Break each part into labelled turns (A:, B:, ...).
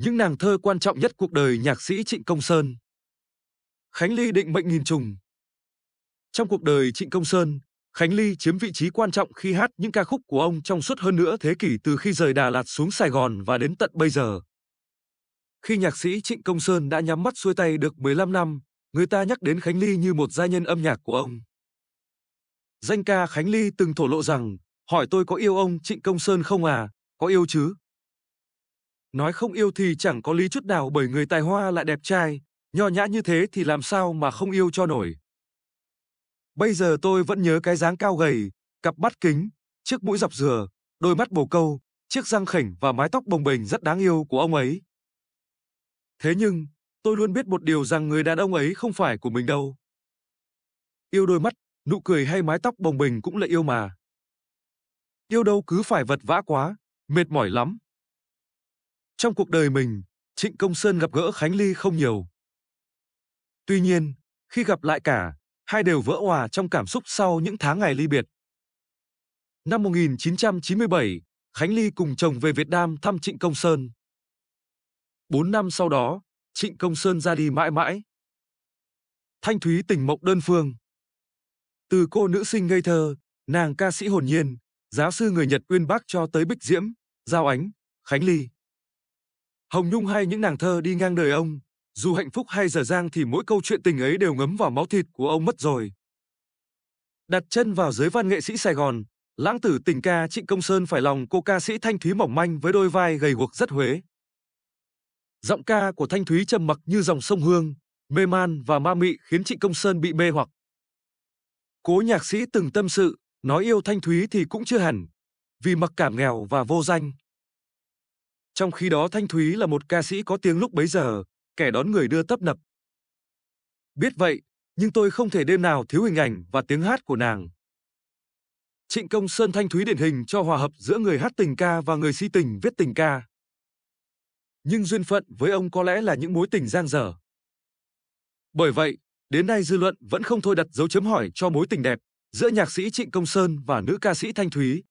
A: những nàng thơ quan trọng nhất cuộc đời nhạc sĩ Trịnh Công Sơn. Khánh Ly định mệnh nghìn trùng. Trong cuộc đời Trịnh Công Sơn, Khánh Ly chiếm vị trí quan trọng khi hát những ca khúc của ông trong suốt hơn nữa thế kỷ từ khi rời Đà Lạt xuống Sài Gòn và đến tận bây giờ. Khi nhạc sĩ Trịnh Công Sơn đã nhắm mắt xuôi tay được 15 năm, người ta nhắc đến Khánh Ly như một gia nhân âm nhạc của ông. Danh ca Khánh Ly từng thổ lộ rằng, hỏi tôi có yêu ông Trịnh Công Sơn không à, có yêu chứ? Nói không yêu thì chẳng có lý chút nào bởi người tài hoa lại đẹp trai, nho nhã như thế thì làm sao mà không yêu cho nổi. Bây giờ tôi vẫn nhớ cái dáng cao gầy, cặp mắt kính, chiếc mũi dọc dừa, đôi mắt bồ câu, chiếc răng khỉnh và mái tóc bồng bềnh rất đáng yêu của ông ấy. Thế nhưng, tôi luôn biết một điều rằng người đàn ông ấy không phải của mình đâu. Yêu đôi mắt, nụ cười hay mái tóc bồng bềnh cũng là yêu mà. Yêu đâu cứ phải vật vã quá, mệt mỏi lắm. Trong cuộc đời mình, Trịnh Công Sơn gặp gỡ Khánh Ly không nhiều. Tuy nhiên, khi gặp lại cả, hai đều vỡ hòa trong cảm xúc sau những tháng ngày ly biệt. Năm 1997, Khánh Ly cùng chồng về Việt Nam thăm Trịnh Công Sơn. Bốn năm sau đó, Trịnh Công Sơn ra đi mãi mãi. Thanh Thúy tình mộng đơn phương. Từ cô nữ sinh ngây thơ, nàng ca sĩ hồn nhiên, giáo sư người Nhật Uyên bác cho tới Bích Diễm, Giao Ánh, Khánh Ly. Hồng Nhung hay những nàng thơ đi ngang đời ông, dù hạnh phúc hay dở dang thì mỗi câu chuyện tình ấy đều ngấm vào máu thịt của ông mất rồi. Đặt chân vào giới văn nghệ sĩ Sài Gòn, lãng tử tình ca Trịnh Công Sơn phải lòng cô ca sĩ Thanh Thúy mỏng manh với đôi vai gầy guộc rất Huế. Giọng ca của Thanh Thúy trầm mặc như dòng sông Hương, mê man và ma mị khiến Trịnh Công Sơn bị mê hoặc. Cố nhạc sĩ từng tâm sự, nói yêu Thanh Thúy thì cũng chưa hẳn, vì mặc cảm nghèo và vô danh, trong khi đó Thanh Thúy là một ca sĩ có tiếng lúc bấy giờ, kẻ đón người đưa tấp nập. Biết vậy, nhưng tôi không thể đêm nào thiếu hình ảnh và tiếng hát của nàng. Trịnh Công Sơn Thanh Thúy điển hình cho hòa hợp giữa người hát tình ca và người si tình viết tình ca. Nhưng duyên phận với ông có lẽ là những mối tình giang dở. Bởi vậy, đến nay dư luận vẫn không thôi đặt dấu chấm hỏi cho mối tình đẹp giữa nhạc sĩ Trịnh Công Sơn và nữ ca sĩ Thanh Thúy.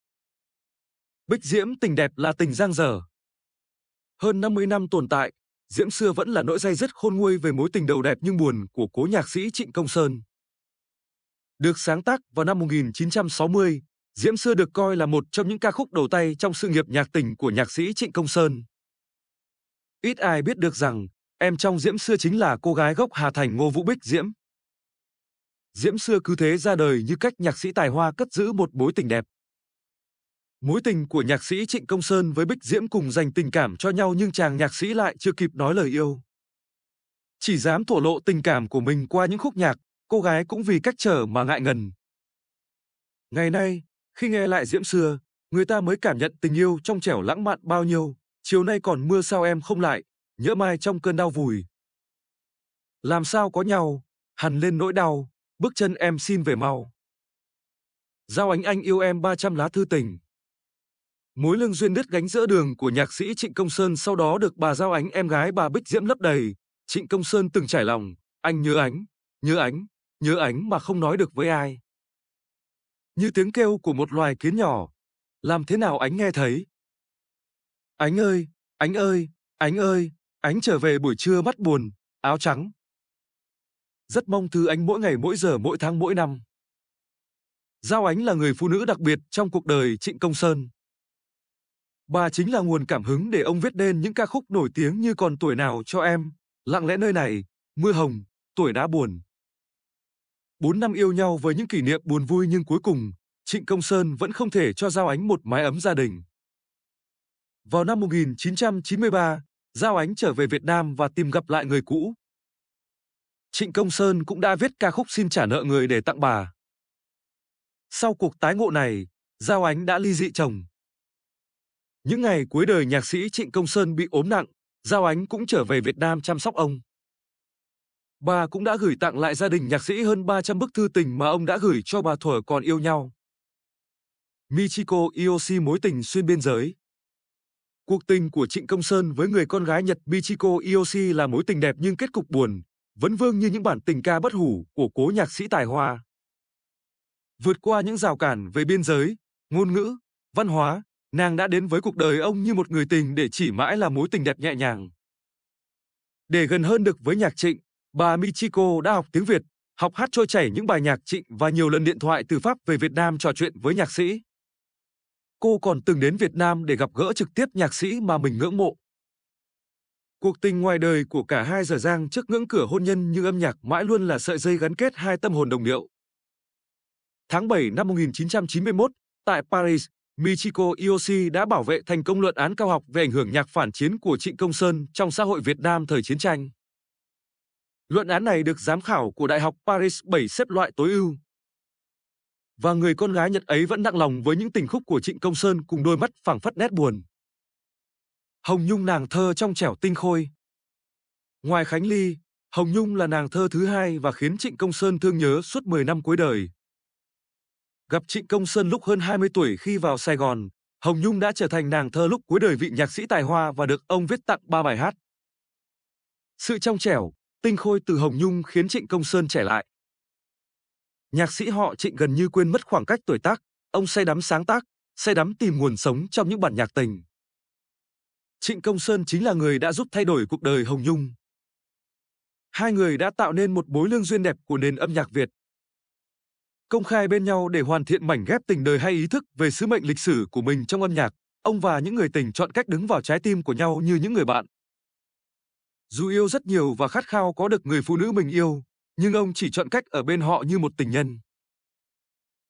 A: Bích Diễm tình đẹp là tình giang dở, hơn 50 năm tồn tại, Diễm xưa vẫn là nỗi dây rất khôn nguôi về mối tình đầu đẹp nhưng buồn của cố nhạc sĩ Trịnh Công Sơn. Được sáng tác vào năm 1960, Diễm xưa được coi là một trong những ca khúc đầu tay trong sự nghiệp nhạc tình của nhạc sĩ Trịnh Công Sơn. Ít ai biết được rằng, em trong Diễm xưa chính là cô gái gốc Hà Thành Ngô Vũ Bích Diễm. Diễm xưa cứ thế ra đời như cách nhạc sĩ tài hoa cất giữ một mối tình đẹp. Mối tình của nhạc sĩ Trịnh Công Sơn với Bích Diễm cùng dành tình cảm cho nhau nhưng chàng nhạc sĩ lại chưa kịp nói lời yêu. Chỉ dám thổ lộ tình cảm của mình qua những khúc nhạc, cô gái cũng vì cách trở mà ngại ngần. Ngày nay, khi nghe lại Diễm xưa, người ta mới cảm nhận tình yêu trong trẻo lãng mạn bao nhiêu, chiều nay còn mưa sao em không lại, nhỡ mai trong cơn đau vùi. Làm sao có nhau, hằn lên nỗi đau, bước chân em xin về mau. Giao ánh anh yêu em 300 lá thư tình. Mối lương duyên đứt gánh giữa đường của nhạc sĩ Trịnh Công Sơn sau đó được bà Giao Ánh em gái bà Bích Diễm lấp đầy. Trịnh Công Sơn từng trải lòng, anh nhớ ánh, nhớ ánh, nhớ ánh mà không nói được với ai. Như tiếng kêu của một loài kiến nhỏ, làm thế nào ánh nghe thấy? Ánh ơi, ánh ơi, ánh ơi, ánh trở về buổi trưa mắt buồn, áo trắng. Rất mong thư ánh mỗi ngày mỗi giờ mỗi tháng mỗi năm. Giao ánh là người phụ nữ đặc biệt trong cuộc đời Trịnh Công Sơn. Bà chính là nguồn cảm hứng để ông viết nên những ca khúc nổi tiếng như Còn tuổi nào cho em, Lặng lẽ nơi này, Mưa hồng, Tuổi đã buồn. Bốn năm yêu nhau với những kỷ niệm buồn vui nhưng cuối cùng, Trịnh Công Sơn vẫn không thể cho Giao Ánh một mái ấm gia đình. Vào năm 1993, Giao Ánh trở về Việt Nam và tìm gặp lại người cũ. Trịnh Công Sơn cũng đã viết ca khúc Xin trả nợ người để tặng bà. Sau cuộc tái ngộ này, Giao Ánh đã ly dị chồng, những ngày cuối đời nhạc sĩ Trịnh Công Sơn bị ốm nặng, Giao Ánh cũng trở về Việt Nam chăm sóc ông. Bà cũng đã gửi tặng lại gia đình nhạc sĩ hơn 300 bức thư tình mà ông đã gửi cho bà thuở còn yêu nhau. Michiko Ioshi mối tình xuyên biên giới Cuộc tình của Trịnh Công Sơn với người con gái Nhật Michiko Ioshi là mối tình đẹp nhưng kết cục buồn, vấn vương như những bản tình ca bất hủ của cố nhạc sĩ tài hoa. Vượt qua những rào cản về biên giới, ngôn ngữ, văn hóa, Nàng đã đến với cuộc đời ông như một người tình để chỉ mãi là mối tình đẹp nhẹ nhàng. Để gần hơn được với nhạc trịnh, bà Michiko đã học tiếng Việt, học hát trôi chảy những bài nhạc trịnh và nhiều lần điện thoại từ Pháp về Việt Nam trò chuyện với nhạc sĩ. Cô còn từng đến Việt Nam để gặp gỡ trực tiếp nhạc sĩ mà mình ngưỡng mộ. Cuộc tình ngoài đời của cả hai giờ giang trước ngưỡng cửa hôn nhân như âm nhạc mãi luôn là sợi dây gắn kết hai tâm hồn đồng điệu. Tháng 7 năm 1991, tại Paris, Michiko Ioshi đã bảo vệ thành công luận án cao học về ảnh hưởng nhạc phản chiến của Trịnh Công Sơn trong xã hội Việt Nam thời chiến tranh. Luận án này được giám khảo của Đại học Paris 7 xếp loại tối ưu. Và người con gái Nhật ấy vẫn nặng lòng với những tình khúc của Trịnh Công Sơn cùng đôi mắt phẳng phất nét buồn. Hồng Nhung nàng thơ trong trẻo tinh khôi. Ngoài Khánh Ly, Hồng Nhung là nàng thơ thứ hai và khiến Trịnh Công Sơn thương nhớ suốt 10 năm cuối đời. Gặp Trịnh Công Sơn lúc hơn 20 tuổi khi vào Sài Gòn, Hồng Nhung đã trở thành nàng thơ lúc cuối đời vị nhạc sĩ tài hoa và được ông viết tặng ba bài hát. Sự trong trẻo, tinh khôi từ Hồng Nhung khiến Trịnh Công Sơn trẻ lại. Nhạc sĩ họ Trịnh gần như quên mất khoảng cách tuổi tác, ông say đắm sáng tác, say đắm tìm nguồn sống trong những bản nhạc tình. Trịnh Công Sơn chính là người đã giúp thay đổi cuộc đời Hồng Nhung. Hai người đã tạo nên một mối lương duyên đẹp của nền âm nhạc Việt công khai bên nhau để hoàn thiện mảnh ghép tình đời hay ý thức về sứ mệnh lịch sử của mình trong âm nhạc. Ông và những người tình chọn cách đứng vào trái tim của nhau như những người bạn. Dù yêu rất nhiều và khát khao có được người phụ nữ mình yêu, nhưng ông chỉ chọn cách ở bên họ như một tình nhân.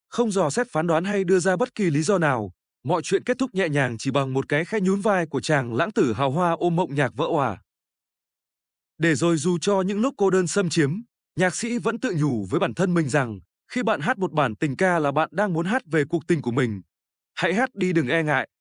A: Không dò xét phán đoán hay đưa ra bất kỳ lý do nào, mọi chuyện kết thúc nhẹ nhàng chỉ bằng một cái khẽ nhún vai của chàng lãng tử hào hoa ôm mộng nhạc vỡ òa. Để rồi dù cho những lúc cô đơn xâm chiếm, nhạc sĩ vẫn tự nhủ với bản thân mình rằng khi bạn hát một bản tình ca là bạn đang muốn hát về cuộc tình của mình. Hãy hát đi đừng e ngại.